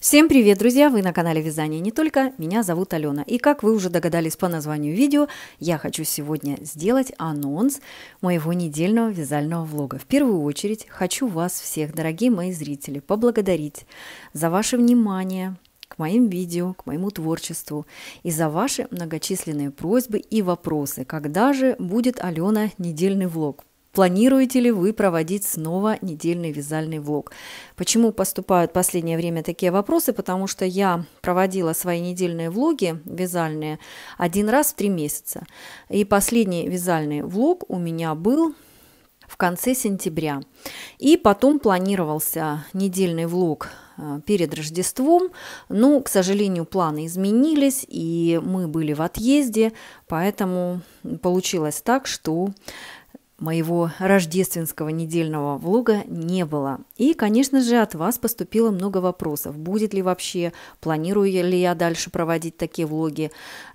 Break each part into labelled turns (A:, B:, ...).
A: Всем привет, друзья! Вы на канале Вязание не только. Меня зовут Алена. И как вы уже догадались по названию видео, я хочу сегодня сделать анонс моего недельного вязального влога. В первую очередь хочу вас всех, дорогие мои зрители, поблагодарить за ваше внимание, к моим видео, к моему творчеству и за ваши многочисленные просьбы и вопросы. Когда же будет Алена недельный влог? Планируете ли вы проводить снова недельный вязальный влог? Почему поступают в последнее время такие вопросы? Потому что я проводила свои недельные влоги вязальные один раз в три месяца. И последний вязальный влог у меня был в конце сентября. И потом планировался недельный влог э, перед Рождеством, но, к сожалению, планы изменились, и мы были в отъезде, поэтому получилось так, что моего рождественского недельного влога не было. И, конечно же, от вас поступило много вопросов. Будет ли вообще, планирую ли я дальше проводить такие влоги,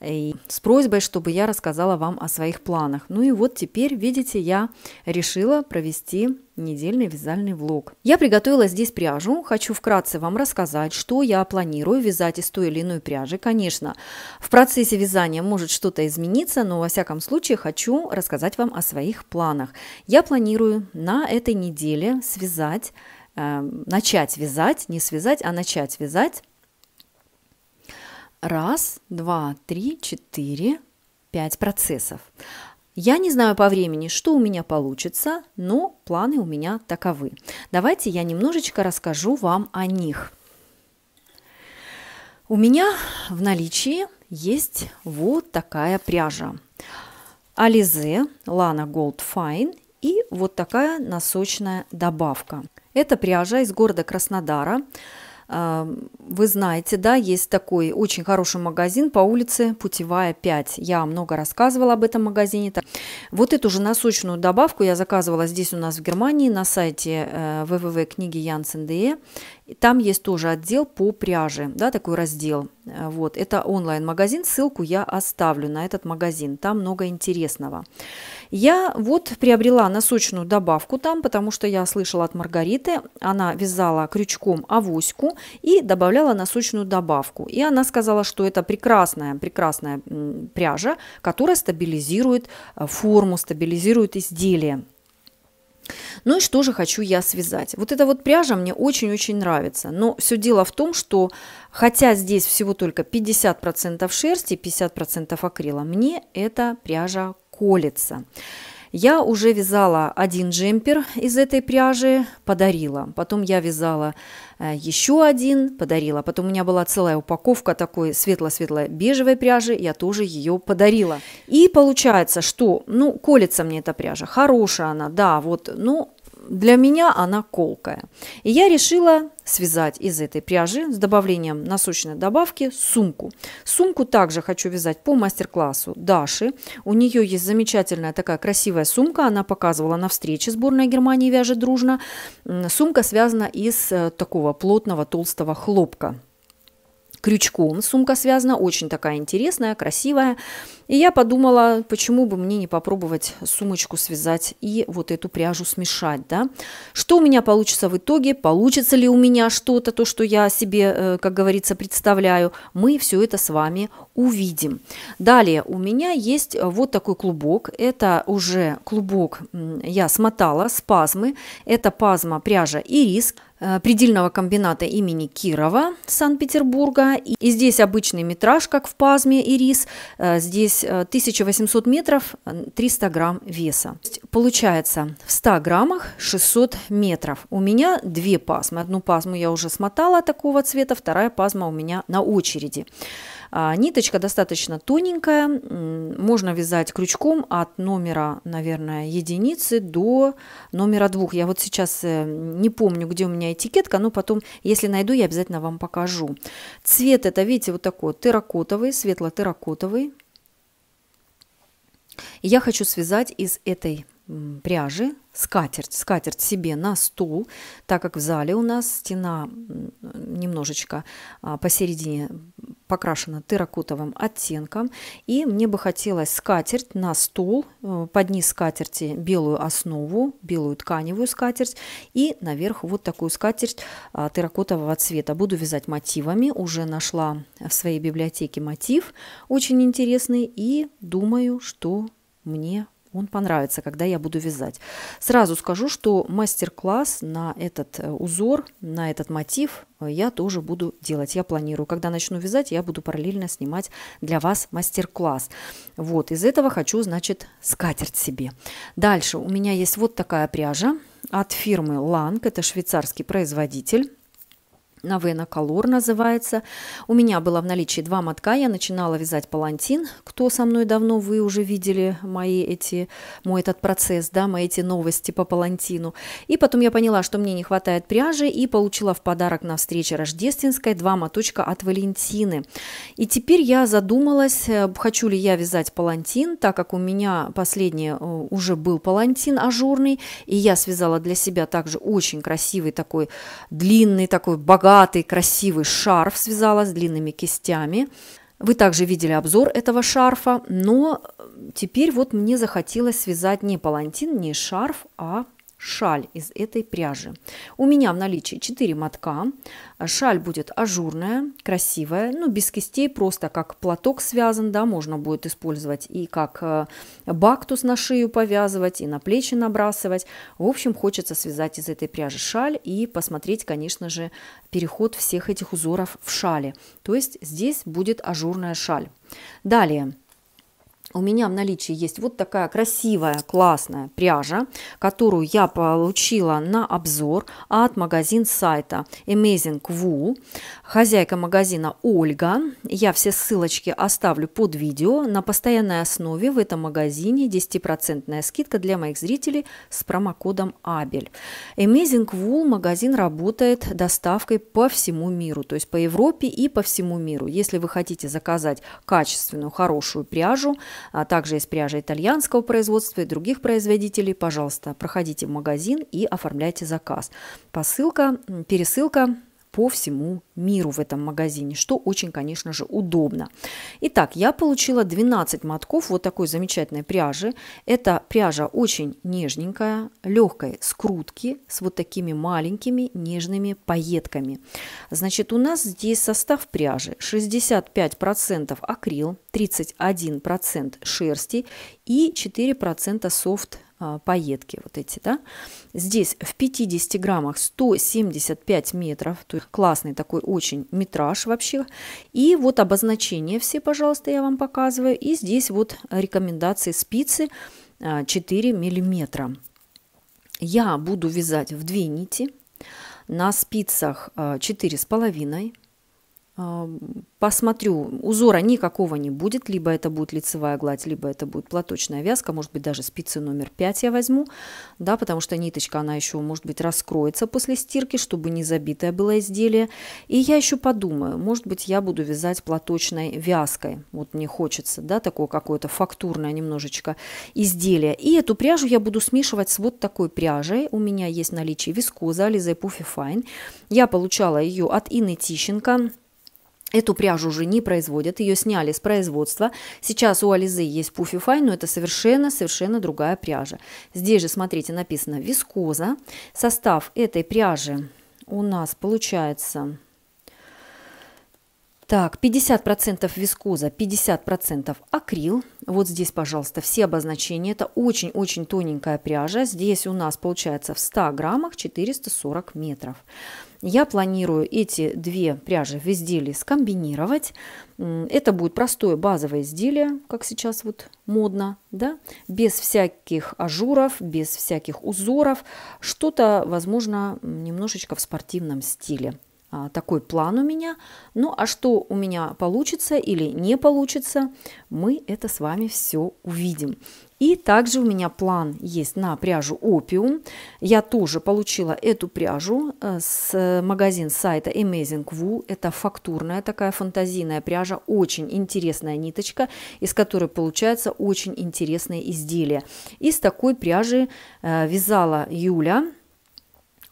A: и с просьбой, чтобы я рассказала вам о своих планах. Ну и вот теперь, видите, я решила провести недельный вязальный влог. Я приготовила здесь пряжу. Хочу вкратце вам рассказать, что я планирую вязать из той или иной пряжи. Конечно, в процессе вязания может что-то измениться, но во всяком случае хочу рассказать вам о своих планах. Я планирую на этой неделе связать э, начать вязать, не связать, а начать вязать Раз, два, три, четыре, пять процессов. Я не знаю по времени, что у меня получится, но планы у меня таковы. Давайте я немножечко расскажу вам о них. У меня в наличии есть вот такая пряжа. Ализе Lana Gold Fine и вот такая носочная добавка. Это пряжа из города Краснодара. Вы знаете, да, есть такой очень хороший магазин по улице Путевая 5. Я много рассказывала об этом магазине. Вот эту же насущную добавку я заказывала здесь у нас в Германии на сайте www.книги э, Janssen.de там есть тоже отдел по пряже, да, такой раздел. Вот, это онлайн-магазин, ссылку я оставлю на этот магазин, там много интересного. Я вот приобрела носочную добавку там, потому что я слышала от Маргариты, она вязала крючком авоську и добавляла носочную добавку. И она сказала, что это прекрасная, прекрасная пряжа, которая стабилизирует э, форму, стабилизирует изделие. Ну и что же хочу я связать? Вот эта вот пряжа мне очень-очень нравится. Но все дело в том, что хотя здесь всего только 50% шерсти, 50% акрила, мне эта пряжа колется. Я уже вязала один джемпер из этой пряжи, подарила. Потом я вязала э, еще один, подарила. Потом у меня была целая упаковка такой светло-светлой бежевой пряжи, я тоже ее подарила. И получается, что, ну, колется мне эта пряжа, хорошая она, да, вот, ну, для меня она колкая. И я решила связать из этой пряжи с добавлением насущной добавки сумку. Сумку также хочу вязать по мастер-классу Даши. У нее есть замечательная такая красивая сумка. Она показывала на встрече сборной Германии «Вяжет дружно». Сумка связана из э, такого плотного толстого хлопка крючком. Сумка связана, очень такая интересная, красивая. И я подумала, почему бы мне не попробовать сумочку связать и вот эту пряжу смешать, да. Что у меня получится в итоге, получится ли у меня что-то, то, что я себе, э, как говорится, представляю, мы все это с вами увидим. Далее у меня есть вот такой клубок, это уже клубок я смотала, спазмы, это пазма пряжа ирис, Э, предельного комбината имени Кирова Санкт-Петербурга. И здесь обычный метраж, как в Пазме и рис. Э, здесь 1800 э, метров, 300 грамм веса. Получается в 100 граммах 600 метров. У меня две пазмы. Одну пазму я уже смотала такого цвета, вторая пазма у меня на очереди. А, ниточка достаточно тоненькая, можно вязать крючком от номера, наверное, единицы до номера двух. Я вот сейчас э, не помню, где у меня этикетка, но потом, если найду, я обязательно вам покажу. Цвет это, видите, вот такой терракотовый, светло-терракотовый. Я хочу связать из этой пряжи скатерть. Скатерть себе на стул, так как в зале у нас стена немножечко а, посередине покрашена терракотовым оттенком. И мне бы хотелось скатерть на стол, э, под низ скатерти белую основу, белую тканевую скатерть и наверх вот такую скатерть а, терракотового цвета. Буду вязать мотивами, уже нашла в своей библиотеке мотив, очень интересный и думаю, что мне он понравится, когда я буду вязать. Сразу скажу, что мастер-класс на этот э, узор, на этот мотив э, я тоже буду делать. Я планирую, когда начну вязать, я буду параллельно снимать для вас мастер-класс. Вот, из этого хочу, значит, скатерть себе. Дальше у меня есть вот такая пряжа от фирмы Lang, это швейцарский производитель. Новена Колор называется. У меня было в наличии два мотка, я начинала вязать палантин. Кто со мной давно, вы уже видели мои эти, мой этот процесс, да, мои эти новости по палантину. И потом я поняла, что мне не хватает пряжи и получила в подарок на встрече рождественской два моточка от Валентины. И теперь я задумалась, э, хочу ли я вязать палантин, так как у меня последний э, уже был палантин ажурный, и я связала для себя также очень красивый такой длинный, такой богатый богатый, красивый шарф связала с длинными кистями. Вы также видели обзор этого шарфа, но э, теперь вот мне захотелось связать не палантин, не шарф, а шаль из этой пряжи. У меня в наличии 4 мотка. Шаль будет ажурная, красивая, ну, без кистей, просто как платок связан, да, можно будет использовать и как э, бактус на шею повязывать, и на плечи набрасывать. В общем, хочется связать из этой пряжи шаль и посмотреть, конечно же, переход всех этих узоров в шали. То есть здесь будет ажурная шаль. Далее у меня в наличии есть вот такая красивая, классная пряжа, которую я получила на обзор от магазин сайта Amazing Wool. Хозяйка магазина Ольга. Я все ссылочки оставлю под видео. На постоянной основе в этом магазине 10% скидка для моих зрителей с промокодом Абель. Amazing Wool магазин работает доставкой по всему миру, то есть по Европе и по всему миру. Если вы хотите заказать качественную, хорошую пряжу – а также из пряжи итальянского производства и других производителей, пожалуйста, проходите в магазин и оформляйте заказ. Посылка, пересылка по всему миру в этом магазине, что очень, конечно же, удобно. Итак, я получила 12 мотков вот такой замечательной пряжи. Эта пряжа очень нежненькая, легкой скрутки с вот такими маленькими нежными пайетками. Значит, у нас здесь состав пряжи 65% акрил, 31% шерсти и 4% софт а, поедки вот эти, да. Здесь в 50 граммах 175 метров, то есть классный такой очень метраж вообще. И вот обозначения все, пожалуйста, я вам показываю. И здесь вот рекомендации спицы 4 а, миллиметра. Я буду вязать в две нити, на спицах а, с половиной посмотрю, узора никакого не будет, либо это будет лицевая гладь, либо это будет платочная вязка, может быть, даже спицы номер 5 я возьму, да, потому что ниточка, она еще, может быть, раскроется после стирки, чтобы не забитое было изделие, и я еще подумаю, может быть, я буду вязать платочной вязкой, вот мне хочется, да, такое какое-то фактурное немножечко изделие, и эту пряжу я буду смешивать с вот такой пряжей, у меня есть наличие вискоза, Ализа и Пуфи Файн, я получала ее от Инны Тищенко, Эту пряжу уже не производят, ее сняли с производства. Сейчас у Ализы есть пуфифай, но это совершенно-совершенно другая пряжа. Здесь же, смотрите, написано вискоза. Состав этой пряжи у нас получается так, 50% вискоза, 50% акрил. Вот здесь, пожалуйста, все обозначения. Это очень-очень тоненькая пряжа. Здесь у нас получается в 100 граммах 440 метров. Я планирую эти две пряжи в изделии скомбинировать. Это будет простое базовое изделие, как сейчас вот модно, да, без всяких ажуров, без всяких узоров. Что-то, возможно, немножечко в спортивном стиле. А, такой план у меня. Ну а что у меня получится или не получится, мы это с вами все увидим. И также у меня план есть на пряжу опиум. Я тоже получила эту пряжу э, с э, магазин сайта Amazing Wool. Это фактурная такая фантазийная пряжа, очень интересная ниточка, из которой получаются очень интересные изделия. Из такой пряжи э, вязала Юля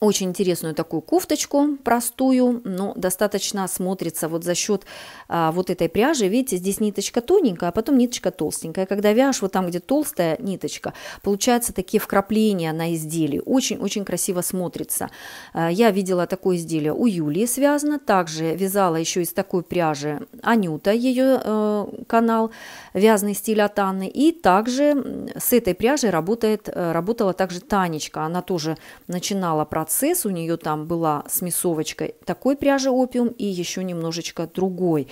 A: очень интересную такую кофточку простую, но достаточно смотрится вот за счет а, вот этой пряжи. Видите, здесь ниточка тоненькая, а потом ниточка толстенькая. А когда вяжешь вот там, где толстая ниточка, получаются такие вкрапления на изделии. Очень-очень красиво смотрится. А, я видела такое изделие у Юлии связано. Также вязала еще из такой пряжи Анюта, ее э, канал «Вязный стиль от Анны». И также с этой пряжей работает, э, работала также Танечка. Она тоже начинала про процесс. У нее там была смесовочка такой пряжи опиум и еще немножечко другой.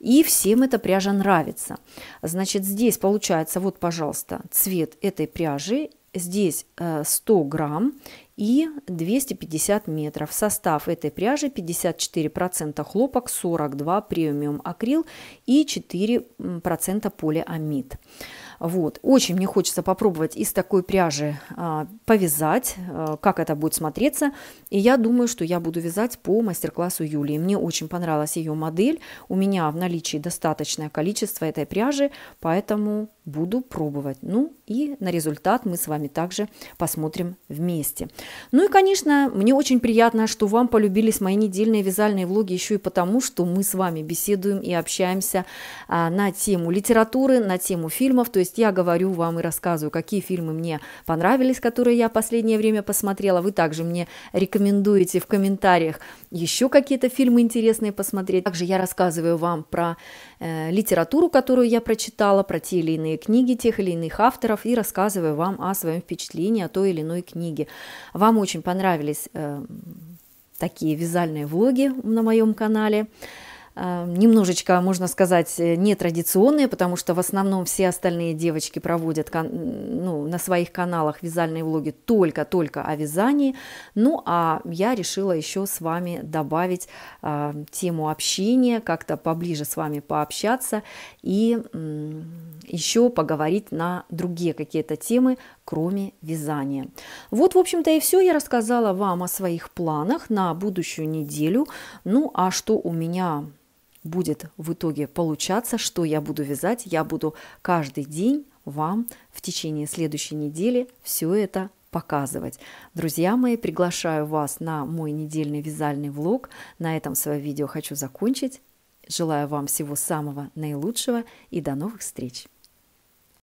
A: И всем эта пряжа нравится. Значит, здесь получается, вот, пожалуйста, цвет этой пряжи. Здесь 100 э, грамм и 250 метров. Состав этой пряжи 54% хлопок, 42% премиум акрил и 4% полиамид. Вот. Очень мне хочется попробовать из такой пряжи а, повязать, а, как это будет смотреться. И я думаю, что я буду вязать по мастер-классу Юлии. Мне очень понравилась ее модель. У меня в наличии достаточное количество этой пряжи, поэтому буду пробовать. Ну и на результат мы с вами также посмотрим вместе. Ну и, конечно, мне очень приятно, что вам полюбились мои недельные вязальные влоги еще и потому, что мы с вами беседуем и общаемся а, на тему литературы, на тему фильмов, то есть есть я говорю вам и рассказываю, какие фильмы мне понравились, которые я последнее время посмотрела. Вы также мне рекомендуете в комментариях еще какие-то фильмы интересные посмотреть. Также я рассказываю вам про э, литературу, которую я прочитала, про те или иные книги тех или иных авторов и рассказываю вам о своем впечатлении о той или иной книге. Вам очень понравились э, такие вязальные влоги на моем канале. Эм, немножечко, можно сказать, э, нетрадиционные, потому что в основном все остальные девочки проводят ну, на своих каналах вязальные влоги только-только о вязании. Ну, а я решила еще с вами добавить э, тему общения, как-то поближе с вами пообщаться и э, еще поговорить на другие какие-то темы, кроме вязания. Вот, в общем-то, и все. Я рассказала вам о своих планах на будущую неделю. Ну, а что у меня будет в итоге получаться, что я буду вязать. Я буду каждый день вам в течение следующей недели все это показывать. Друзья мои, приглашаю вас на мой недельный вязальный влог. На этом свое видео хочу закончить. Желаю вам всего самого наилучшего и до новых встреч!